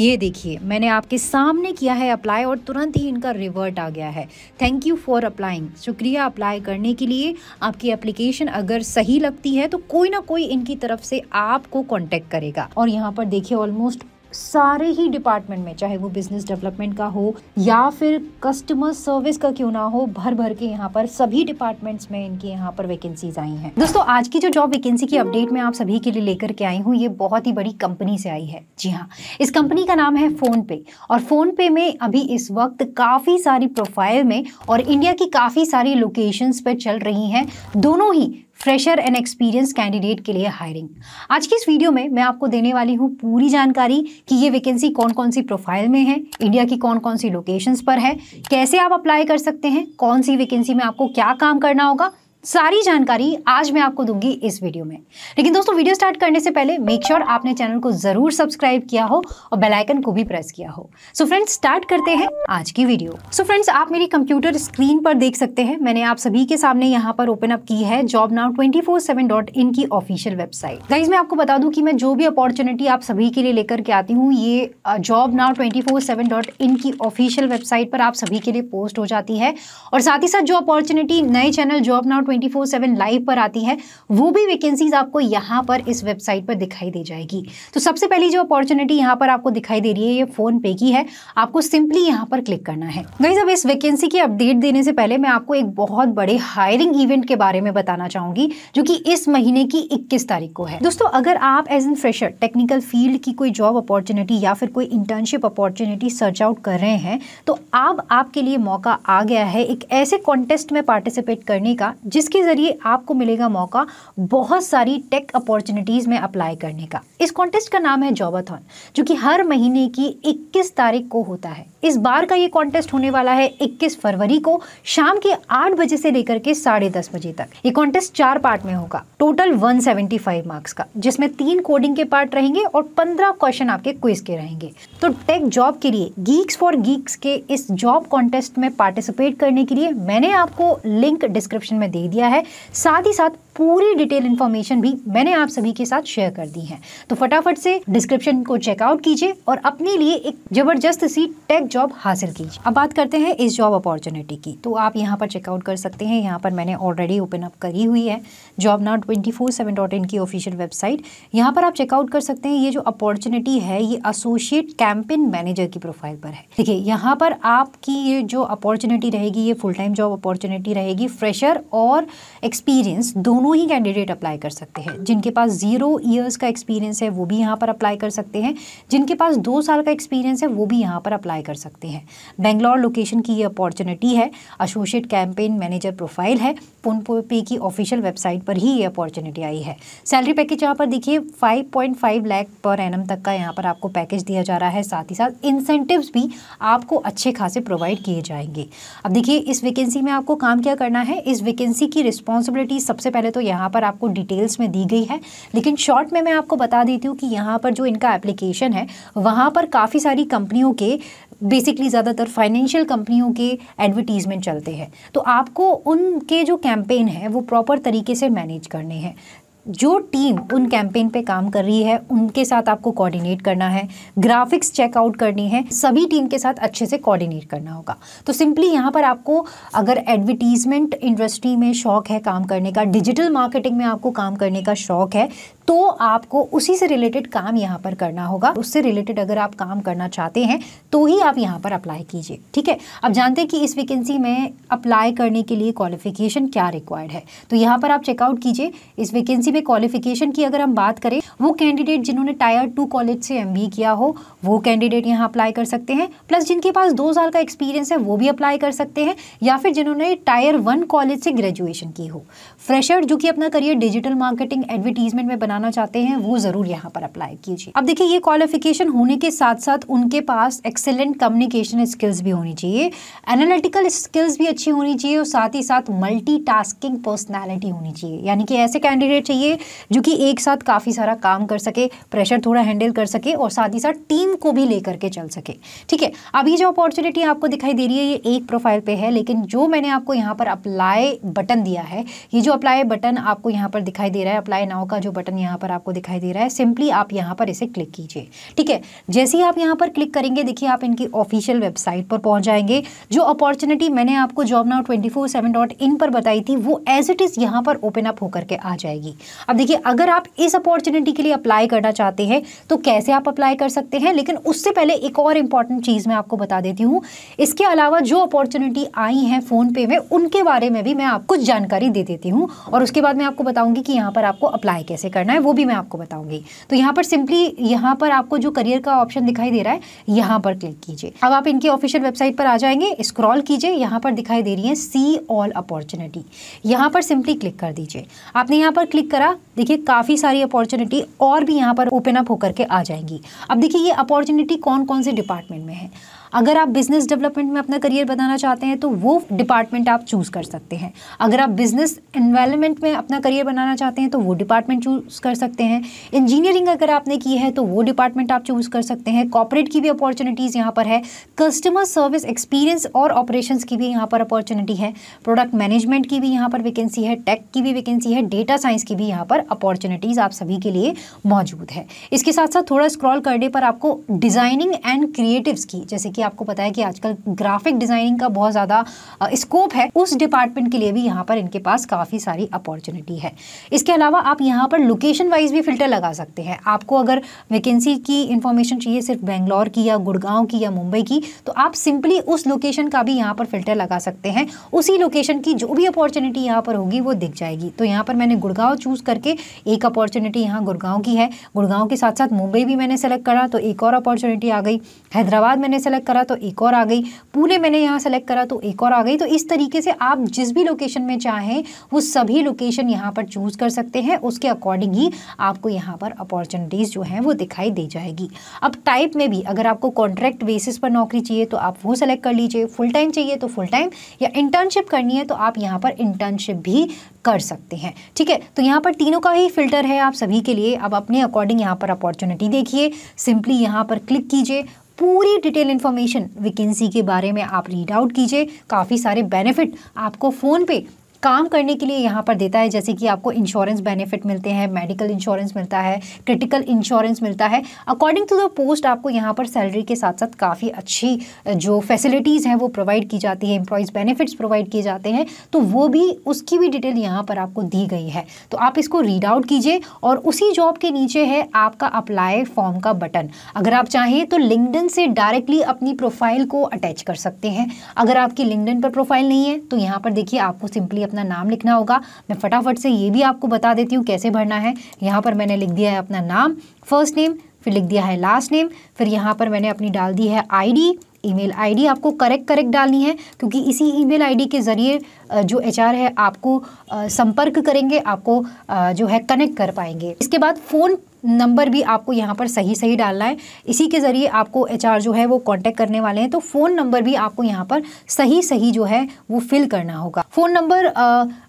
ये देखिए मैंने आपके सामने किया है अप्लाई और तुरंत ही इनका रिवर्ट आ गया है थैंक यू फॉर अप्लाइंग शुक्रिया अप्लाई करने के लिए आपकी एप्लीकेशन अगर सही लगती है तो कोई ना कोई इनकी तरफ से आपको कॉन्टेक्ट करेगा और यहाँ पर देखिए ऑलमोस्ट सारे ही डिपार्टमेंट में चाहे वो बिजनेस डेवलपमेंट का हो या फिर कस्टमर सर्विस का क्यों ना हो भर भर के यहाँ पर सभी डिपार्टमेंट्स में इनकी यहाँ पर वैकेंसीज आई हैं दोस्तों आज की जो जॉब वैकेंसी की अपडेट मैं आप सभी के लिए लेकर के आई हूँ ये बहुत ही बड़ी कंपनी से आई है जी हाँ इस कंपनी का नाम है फोन पे और फोन पे में अभी इस वक्त काफ़ी सारी प्रोफाइल में और इंडिया की काफ़ी सारी लोकेशन पर चल रही है दोनों ही फ्रेशर एंड एक्सपीरियंस कैंडिडेट के लिए हायरिंग आज की इस वीडियो में मैं आपको देने वाली हूँ पूरी जानकारी कि ये वैकेंसी कौन कौन सी प्रोफाइल में है इंडिया की कौन कौन सी लोकेशंस पर है कैसे आप अप्लाई कर सकते हैं कौन सी वैकेंसी में आपको क्या काम करना होगा सारी जानकारी आज मैं आपको दूंगी इस वीडियो में लेकिन दोस्तों वीडियो स्टार्ट करने से पहले मेक श्योर sure आपने चैनल को ज़रूर सब्सक्राइब किया हो और बेल आइकन को भी प्रेस किया हो सो फ्रेंड्स स्टार्ट करते हैं आज की वीडियो सो so फ्रेंड्स आप मेरी कंप्यूटर स्क्रीन पर देख सकते हैं मैंने आप सभी के सामने यहाँ पर ओपन अप की है जॉब नाउ ट्वेंटी की ऑफिशियल वेबसाइट गाइज मैं आपको बता दूँ की मैं जो भी अपॉर्चुनिटी आप सभी के लिए लेकर के आती हूँ ये जॉब नाउ ट्वेंटी की ऑफिशियल वेबसाइट पर आप सभी के लिए पोस्ट हो जाती है और साथ ही साथ जो अपॉर्चुनिटी नए channel job now twenty four seven live पर आती है वो भी वैकेंसीज आपको यहाँ पर इस वेबसाइट पर दिखाई दे जाएगी तो सबसे पहली जो अपॉर्चुनिटी यहाँ पर आपको दिखाई दे रही है ये फ़ोन पे की है आपको सिंपली यहाँ पर क्लिक करना है गई अब इस वैकेंसी की अपडेट देने से पहले मैं आपको एक बहुत बड़े हायरिंग इवेंट के बारे में बताना चाहूंगी जो कि इस महीने की इक्कीस तारीख को है दोस्तों अगर आप as an fresher technical field की कोई जॉब अपॉर्चुनिटी या फिर कोई इंटर्नशिप अपॉर्चुनिटी सर्च आउट कर रहे हैं तो अब आपके लिए मौका आ गया है एक ऐसे कॉन्टेस्ट में पार्टिसिपेट करने का जिस जिसके ज़रिए आपको मिलेगा मौका बहुत सारी टेक अपॉर्चुनिटीज़ में अप्लाई करने का इस कॉन्टेस्ट का नाम है जॉबाथॉन जो कि हर महीने की 21 तारीख को होता है इस बार का ये कॉन्टेस्ट होने वाला है 21 फरवरी को शाम के 8 बजे से लेकर के साढ़े दस बजे तक ये कॉन्टेस्ट चार पार्ट में होगा टोटल 175 मार्क्स का जिसमें तीन कोडिंग के पार्ट रहेंगे और 15 क्वेश्चन आपके क्विज के रहेंगे तो टेक जॉब के लिए गीक्स फॉर गीक्स के इस जॉब कॉन्टेस्ट में पार्टिसिपेट करने के लिए मैंने आपको लिंक डिस्क्रिप्शन में दे दिया है साथ ही साथ पूरी डिटेल इन्फॉर्मेशन भी मैंने आप सभी के साथ शेयर कर दी है तो फटाफट से डिस्क्रिप्शन को चेकआउट कीजिए और अपने लिए एक जबरदस्त सी टेक जॉब हासिल कीजिए अब बात करते हैं इस जॉब अपॉर्चुनिटी की तो आप यहाँ पर चेकआउट कर सकते हैं यहाँ पर मैंने ऑलरेडी ओपन अप करी हुई है job now twenty four seven dot in की ऑफिशियल वेबसाइट यहाँ पर आप चेकआउट कर सकते हैं ये जो अपॉर्चुनिटी है ये एसोसिएट कैंपेन मैनेजर की प्रोफाइल पर है देखिए यहाँ पर आपकी ये जो अपॉर्चुनिटी रहेगी ये फुल टाइम जॉब अपॉर्चुनिटी रहेगी फ्रेशर और एक्सपीरियंस दोनों दोनों ही कैंडिडेट अप्लाई कर सकते हैं जिनके पास ज़ीरो ईयर्स का एक्सपीरियंस है वो भी यहाँ पर अप्लाई कर सकते हैं जिनके पास दो साल का एक्सपीरियंस है वो भी यहाँ पर अप्लाई कर सकते हैं बेंगलोर लोकेशन की ये अपॉर्चुनिटी है एसोशिएट कैंपेन मैनेजर प्रोफाइल है पुन पे की ऑफिशियल वेबसाइट पर ही ये अपॉर्चुनिटी आई है सैलरी पैकेज यहाँ पर देखिए फाइव लाख पर एम तक का यहाँ पर आपको पैकेज दिया जा रहा है साथ ही साथ इंसेंटिव भी आपको अच्छे खासे प्रोवाइड किए जाएंगे अब देखिए इस वैकेंसी में आपको काम क्या करना है इस वैकेंसी की रिस्पॉन्सिबिलिटी सबसे पहले बोले तो यहाँ पर आपको डिटेल्स में दी गई है लेकिन शॉर्ट में मैं आपको बता देती हूँ कि यहाँ पर जो इनका एप्लीकेशन है वहाँ पर काफ़ी सारी कंपनियों के बेसिकली ज़्यादातर फाइनेंशियल कंपनियों के एडवर्टीज़मेंट चलते हैं तो आपको उनके जो कैंपेन है वो प्रॉपर तरीके से मैनेज करने हैं जो टीम उन कैंपेन पे काम कर रही है उनके साथ आपको कोऑर्डिनेट करना है ग्राफिक्स चेकआउट करनी है सभी टीम के साथ अच्छे से कोऑर्डिनेट करना होगा तो सिंपली यहाँ पर आपको अगर एडवर्टीजमेंट इंडस्ट्री में शौक है काम करने का डिजिटल मार्केटिंग में आपको काम करने का शौक है तो आपको उसी से रिलेटेड काम यहाँ पर करना होगा उससे रिलेटेड अगर आप काम करना चाहते हैं तो ही आप यहाँ पर अप्लाई कीजिए ठीक है अब जानते हैं कि इस वैकेंसी में अप्लाई करने के लिए क्वालिफिकेशन क्या रिक्वायर्ड है तो यहाँ पर आप चेकआउट कीजिए इस वैकेंसी किसी भी क्वालिफिकेशन की अगर हम बात करें वो कैंडिडेट जिन्होंने टायर टू कॉलेज से एम किया हो वो कैंडिडेट यहाँ अप्लाई कर सकते हैं प्लस जिनके पास दो साल का एक्सपीरियंस है वो भी अप्लाई कर सकते हैं या फिर जिन्होंने टायर वन कॉलेज से ग्रेजुएशन की हो फ्रेशर जो कि अपना करियर डिजिटल मार्केटिंग एडवर्टीजमेंट में बनाना चाहते हैं वो ज़रूर यहाँ पर अप्लाई कीजिए अब देखिए ये क्वालिफिकेशन होने के साथ साथ उनके पास एक्सेलेंट कम्युनिकेशन स्किल्स भी होनी चाहिए एनालिटिकल स्किल्स भी अच्छी होनी चाहिए और साथ ही साथ मल्टी पर्सनैलिटी होनी चाहिए यानी कि ऐसे कैंडिडेट चाहिए चाहिए जो कि एक साथ काफ़ी सारा काम कर सके प्रेशर थोड़ा हैंडल कर सके और साथ ही साथ टीम को भी लेकर के चल सके ठीक है अब ये जो अपॉर्चुनिटी आपको दिखाई दे रही है ये एक प्रोफाइल पे है लेकिन जो मैंने आपको यहाँ पर अप्लाई बटन दिया है ये जो अप्लाई बटन आपको यहाँ पर दिखाई दे रहा है अप्लाई नाव का जो बटन यहाँ पर आपको दिखाई दे रहा है सिंपली आप यहाँ पर इसे क्लिक कीजिए ठीक है जैसे ही आप यहाँ पर क्लिक करेंगे देखिए आप इनकी ऑफिशियल वेबसाइट पर पहुँच जाएंगे जो अपॉर्चुनिटी मैंने आपको जॉब नाव ट्वेंटी पर बताई थी वो एज इट इज़ यहाँ पर ओपन अप होकर के आ जाएगी अब देखिए अगर आप इस अपॉर्चुनिटी के लिए अप्लाई करना चाहते हैं तो कैसे आप अप्लाई कर सकते हैं लेकिन उससे पहले एक और इंपॉर्टेंट चीज़ मैं आपको बता देती हूँ इसके अलावा जो अपॉर्चुनिटी आई है फ़ोन पे में उनके बारे में भी मैं आपको जानकारी दे देती हूँ और उसके बाद मैं आपको बताऊंगी कि यहाँ पर आपको अप्लाई कैसे करना है वो भी मैं आपको बताऊंगी तो यहाँ पर सिंपली यहाँ पर आपको जो करियर का ऑप्शन दिखाई दे रहा है यहाँ पर क्लिक कीजिए अब आप इनकी ऑफिशियल वेबसाइट पर आ जाएंगे स्क्रॉल कीजिए यहाँ पर दिखाई दे रही है सी ऑल अपॉर्चुनिटी यहाँ पर सिंपली क्लिक कर दीजिए आपने यहाँ पर क्लिक कर तरह देखिए काफ़ी सारी अपॉर्चुनिटी और भी यहाँ पर ओपन अप होकर के आ जाएंगी अब देखिए ये अपॉर्चुनिटी कौन कौन से डिपार्टमेंट में है अगर आप बिज़नेस डेवलपमेंट में अपना करियर बनाना चाहते हैं तो वो डिपार्टमेंट आप चूज़ कर सकते हैं अगर आप बिज़नेस एनवायरमेंट में अपना करियर बनाना चाहते हैं तो वो डिपार्टमेंट चूज़ कर सकते हैं इंजीनियरिंग अगर आपने की है तो वो डिपार्टमेंट आप चूज़ कर सकते हैं कॉपरेट की भी अपॉर्चुनिटीज़ यहाँ पर है कस्टमर सर्विस एक्सपीरियंस और ऑपरेशन की भी यहाँ पर अपॉर्चुनिटी है प्रोडक्ट मैनेजमेंट की भी यहाँ पर वैकेंसी है टेक की भी वैकेंसी है डेटा साइंस की भी यहाँ पर अपॉर्चुनिटीज़ आप सभी के लिए मौजूद है इसके साथ साथ थोड़ा स्क्रॉल करने पर आपको डिज़ाइनिंग एंड क्रिएटिव्स की जैसे कि कि आपको पता है कि आजकल ग्राफिक डिज़ाइनिंग का बहुत ज़्यादा स्कोप है उस डिपार्टमेंट के लिए भी यहाँ पर इनके पास काफ़ी सारी अपॉर्चुनिटी है इसके अलावा आप यहाँ पर लोकेशन वाइज भी फ़िल्टर लगा सकते हैं आपको अगर वैकेंसी की इंफॉर्मेशन चाहिए सिर्फ बेंगलोर की या गुड़गांव की या मुंबई की तो आप सिंपली उस लोकेशन का भी यहाँ पर फ़िल्टर लगा सकते हैं उसी लोकेशन की जो भी अपॉर्चुनिटी यहाँ पर होगी वो दिख जाएगी तो यहाँ पर मैंने गुड़गांव चूज़ करके एक अपॉर्चुनिटी यहाँ गुड़गांव की है गुड़गांव के साथ साथ मुंबई भी मैंने सेलेक्ट करा तो एक और अपॉर्चुनिटी आ गई हैदराबाद मैंने सेलेक्ट करा तो एक और आ गई पुणे मैंने यहाँ सेलेक्ट करा तो एक और आ गई तो इस तरीके से आप जिस भी लोकेशन में चाहें वो सभी लोकेशन यहाँ पर चूज़ कर सकते हैं उसके अकॉर्डिंग ही आपको यहाँ पर अपॉर्चुनिटीज़ जो हैं वो दिखाई दे जाएगी अब टाइप में भी अगर आपको कॉन्ट्रैक्ट बेसिस पर नौकरी चाहिए तो आप वो सेलेक्ट कर लीजिए फुल टाइम चाहिए तो फुल टाइम या इंटर्नशिप करनी है तो आप यहाँ पर इंटर्नशिप भी कर सकते हैं ठीक है तो यहाँ पर तीनों का ही फिल्टर है आप सभी के लिए अब अपने अकॉर्डिंग यहाँ पर अपॉर्चुनिटी देखिए सिंपली यहाँ पर क्लिक कीजिए पूरी डिटेल इन्फॉर्मेशन वैकेंसी के बारे में आप रीड आउट कीजिए काफ़ी सारे बेनिफिट आपको फ़ोन पे काम करने के लिए यहाँ पर देता है जैसे कि आपको इंश्योरेंस बेनिफिट मिलते हैं मेडिकल इंश्योरेंस मिलता है क्रिटिकल इंश्योरेंस मिलता है अकॉर्डिंग टू द पोस्ट आपको यहाँ पर सैलरी के साथ साथ काफ़ी अच्छी जो फैसिलिटीज़ हैं वो प्रोवाइड की जाती है एम्प्लॉयज़ बेनिफिट्स प्रोवाइड किए जाते हैं तो वो भी उसकी भी डिटेल यहाँ पर आपको दी गई है तो आप इसको रीड आउट कीजिए और उसी जॉब के नीचे है आपका अप्लाई फॉर्म का बटन अगर आप चाहें तो लिंकडन से डायरेक्टली अपनी प्रोफाइल को अटैच कर सकते हैं अगर आपकी लिंकडन पर प्रोफाइल नहीं है तो यहाँ पर देखिए आपको सिंपली अपना नाम लिखना होगा मैं फटाफट से ये भी आपको बता देती हूँ कैसे भरना है यहाँ पर मैंने लिख दिया है अपना नाम फर्स्ट नेम फिर लिख दिया है लास्ट नेम फिर यहाँ पर मैंने अपनी डाल दी है आईडी ईमेल आईडी आपको करेक्ट करेक्ट डालनी है क्योंकि इसी ईमेल आईडी के ज़रिए जो एचआर है आपको संपर्क करेंगे आपको जो है कनेक्ट कर पाएंगे इसके बाद फ़ोन नंबर भी आपको यहाँ पर सही सही डालना है इसी के ज़रिए आपको एच जो है वो कॉन्टेक्ट करने वाले हैं तो फ़ोन नंबर भी आपको यहाँ पर सही सही जो है वो फिल करना होगा फ़ोन नंबर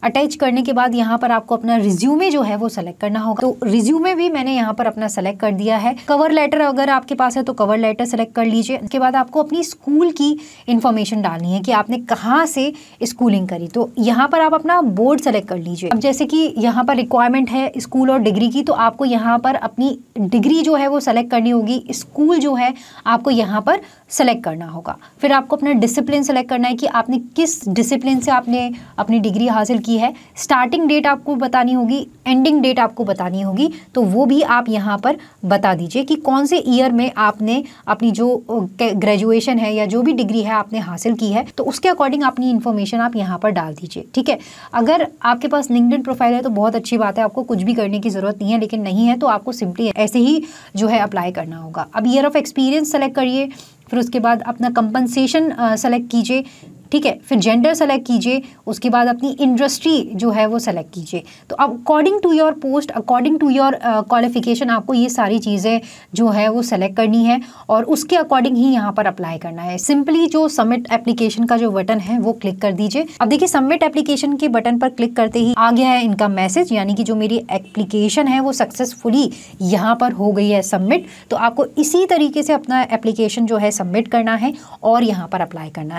अटैच करने के बाद यहाँ पर आपको अपना रिज्यूमे जो है वो सेलेक्ट करना होगा तो रिज्यूमे भी मैंने यहाँ पर अपना सेलेक्ट कर दिया है कवर लेटर अगर आपके पास है तो कवर लेटर सेलेक्ट कर लीजिए उसके बाद आपको अपनी स्कूल की इन्फॉर्मेशन डालनी है कि आपने कहाँ से स्कूलिंग करी तो यहाँ पर आप अपना बोर्ड सेलेक्ट कर लीजिए अब जैसे कि यहाँ पर रिक्वायरमेंट है स्कूल और डिग्री की तो आपको यहाँ पर अपनी डिग्री जो है वो सेलेक्ट करनी होगी स्कूल जो है आपको यहाँ पर सेलेक्ट करना होगा फिर आपको अपना डिसिप्लिन सेलेक्ट करना है कि आपने किस डिसिप्लिन से आपने अपनी डिग्री हासिल की है स्टार्टिंग डेट आपको बतानी होगी एंडिंग डेट आपको बतानी होगी तो वो भी आप यहाँ पर बता दीजिए कि कौन से ईयर में आपने अपनी जो ग्रेजुएशन है या जो भी डिग्री है आपने हासिल की है तो उसके अकॉर्डिंग अपनी इन्फॉर्मेशन आप यहाँ पर डाल दीजिए ठीक है अगर आपके पास लिंकड प्रोफाइल है तो बहुत अच्छी बात है आपको कुछ भी करने की ज़रूरत नहीं है लेकिन नहीं है तो आपको आपको सिंपली ऐसे ही जो है अप्लाई करना होगा अब ईयर ऑफ एक्सपीरियंस सेलेक्ट करिए फिर उसके बाद अपना कंपनसेशन सेलेक्ट कीजिए ठीक है फिर जेंडर सेलेक्ट कीजिए उसके बाद अपनी इंडस्ट्री जो है वो सेलेक्ट कीजिए तो अब according to your post according to your qualification आपको ये सारी चीज़ें जो है वो सेलेक्ट करनी है और उसके अकॉर्डिंग ही यहाँ पर अप्लाई करना है सिंपली जो सबमिट एप्लीकेशन का जो बटन है वो क्लिक कर दीजिए अब देखिए सबमिट एप्लीकेशन के बटन पर क्लिक करते ही आ गया है इनका मैसेज यानी कि जो मेरी एप्लीकेशन है वो सक्सेसफुली यहाँ पर हो गई है सबमिट तो आपको इसी तरीके से अपना एप्लीकेशन जो है सबमिट करना है और यहाँ पर अप्लाई करना है